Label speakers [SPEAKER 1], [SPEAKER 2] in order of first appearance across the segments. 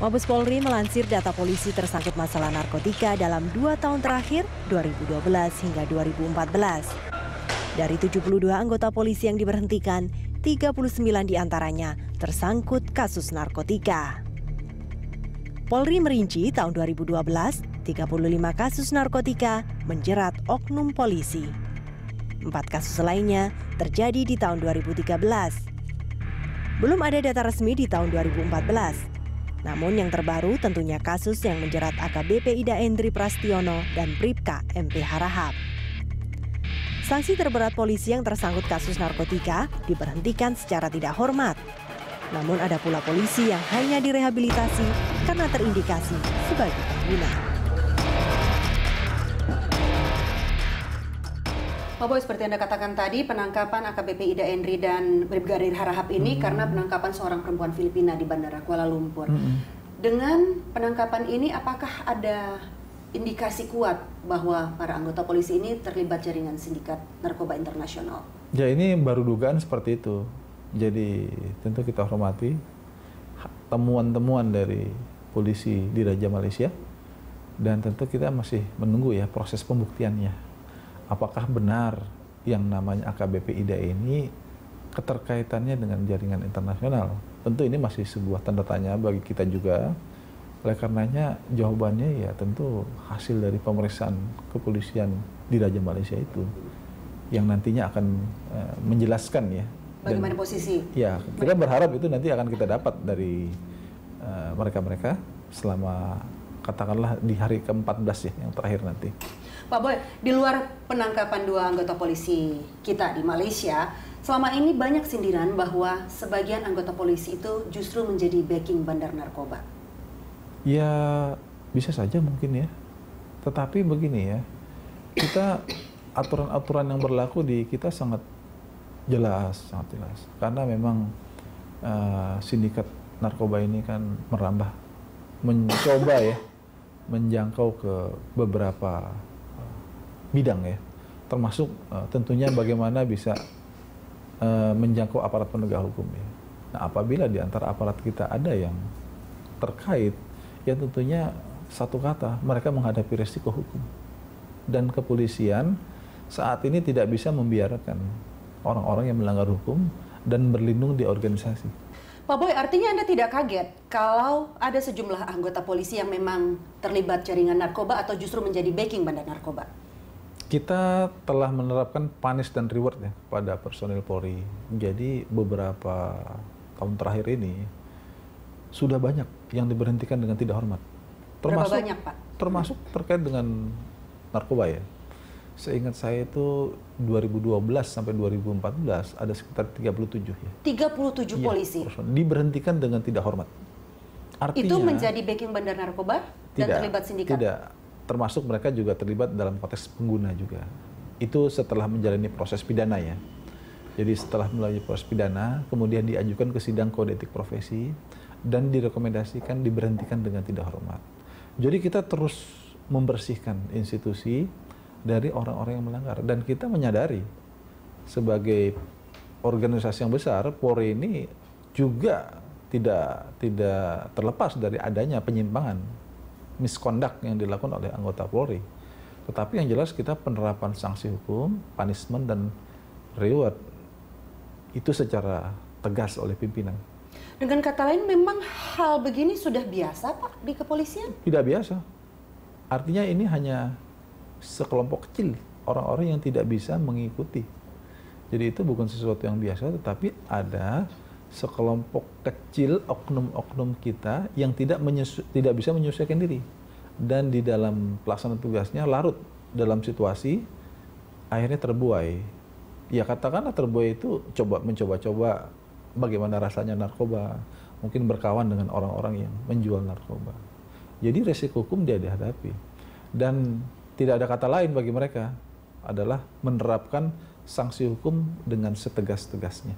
[SPEAKER 1] Mabes Polri melansir data polisi tersangkut masalah narkotika dalam dua tahun terakhir, 2012 hingga 2014. Dari 72 anggota polisi yang diberhentikan, 39 diantaranya tersangkut kasus narkotika. Polri merinci tahun 2012, 35 kasus narkotika menjerat oknum polisi. Empat kasus lainnya terjadi di tahun 2013. Belum ada data resmi di tahun 2014, namun yang terbaru tentunya kasus yang menjerat AKBP Ida Endri Prastiono dan Pripka MP Harahap. Sanksi terberat polisi yang tersangkut kasus narkotika diberhentikan secara tidak hormat. Namun ada pula polisi yang hanya direhabilitasi karena terindikasi sebagai pengguna.
[SPEAKER 2] Pak Boy, seperti Anda katakan tadi, penangkapan AKBP Ida Endri dan Brigadir Harahap ini hmm. karena penangkapan seorang perempuan Filipina di Bandara Kuala Lumpur. Hmm. Dengan penangkapan ini, apakah ada indikasi kuat bahwa para anggota polisi ini terlibat jaringan sindikat narkoba internasional?
[SPEAKER 3] Ya, ini baru dugaan seperti itu. Jadi tentu kita hormati temuan-temuan dari polisi di Raja Malaysia dan tentu kita masih menunggu ya proses pembuktiannya apakah benar yang namanya AKBP IDA ini keterkaitannya dengan jaringan internasional. Tentu ini masih sebuah tanda tanya bagi kita juga. Oleh karenanya jawabannya ya tentu hasil dari pemeriksaan kepolisian di Raja Malaysia itu yang nantinya akan eh, menjelaskan ya. Bagaimana posisi? Ya, kita berharap itu nanti akan kita dapat dari eh, mereka-mereka uh, -mereka selama katakanlah di hari ke-14 ya yang terakhir nanti.
[SPEAKER 2] Pak Boy, di luar penangkapan dua anggota polisi kita di Malaysia, selama ini banyak sindiran bahwa sebagian anggota polisi itu justru menjadi backing bandar narkoba.
[SPEAKER 3] Ya, bisa saja mungkin ya. Tetapi begini ya, kita aturan-aturan yang berlaku di kita sangat jelas, sangat jelas. Karena memang uh, sindikat narkoba ini kan merambah mencoba ya menjangkau ke beberapa eh, bidang ya, termasuk uh, tentunya bagaimana bisa uh, menjangkau aparat penegak hukum ya. Nah apabila di antara aparat kita ada yang terkait, ya tentunya satu kata mereka menghadapi resiko hukum dan kepolisian saat ini tidak bisa membiarkan orang-orang yang melanggar hukum dan berlindung di organisasi.
[SPEAKER 2] Pak Boy, artinya Anda tidak kaget kalau ada sejumlah anggota polisi yang memang terlibat jaringan narkoba atau justru menjadi backing bandar narkoba?
[SPEAKER 3] Kita telah menerapkan punish dan reward ya pada personil Polri. Jadi beberapa tahun terakhir ini sudah banyak yang diberhentikan dengan tidak hormat. Termasuk, Berapa banyak, Pak? Termasuk terkait dengan narkoba ya seingat saya itu 2012 sampai 2014 ada sekitar 37 ya.
[SPEAKER 2] 37 ya, polisi.
[SPEAKER 3] Diberhentikan dengan tidak hormat. Artinya, itu menjadi
[SPEAKER 2] backing bandar narkoba tidak, dan terlibat sindikat. Tidak,
[SPEAKER 3] termasuk mereka juga terlibat dalam konteks pengguna juga. Itu setelah menjalani proses pidana ya. Jadi setelah melalui proses pidana, kemudian diajukan ke sidang kode etik profesi dan direkomendasikan diberhentikan dengan tidak hormat. Jadi kita terus membersihkan institusi dari orang-orang yang melanggar dan kita menyadari sebagai organisasi yang besar Polri ini juga tidak tidak terlepas dari adanya penyimpangan misconduct yang dilakukan oleh anggota Polri. Tetapi yang jelas kita penerapan sanksi hukum, punishment dan reward itu secara tegas oleh pimpinan.
[SPEAKER 2] Dengan kata lain memang hal begini sudah biasa Pak di kepolisian?
[SPEAKER 3] Tidak biasa. Artinya ini hanya sekelompok kecil orang-orang yang tidak bisa mengikuti. Jadi itu bukan sesuatu yang biasa, tetapi ada sekelompok kecil oknum-oknum kita yang tidak tidak bisa menyesuaikan diri dan di dalam pelaksanaan tugasnya larut dalam situasi akhirnya terbuai. Ya katakanlah terbuai itu coba mencoba-coba bagaimana rasanya narkoba, mungkin berkawan dengan orang-orang yang menjual narkoba. Jadi resiko hukum dia dihadapi. Dan tidak ada kata lain bagi mereka adalah menerapkan sanksi hukum dengan setegas-tegasnya.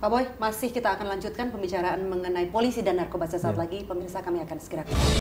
[SPEAKER 2] Pak Boy, masih kita akan lanjutkan pembicaraan mengenai polisi dan narkoba sesaat ya. lagi. Pemirsa kami akan segera. kembali.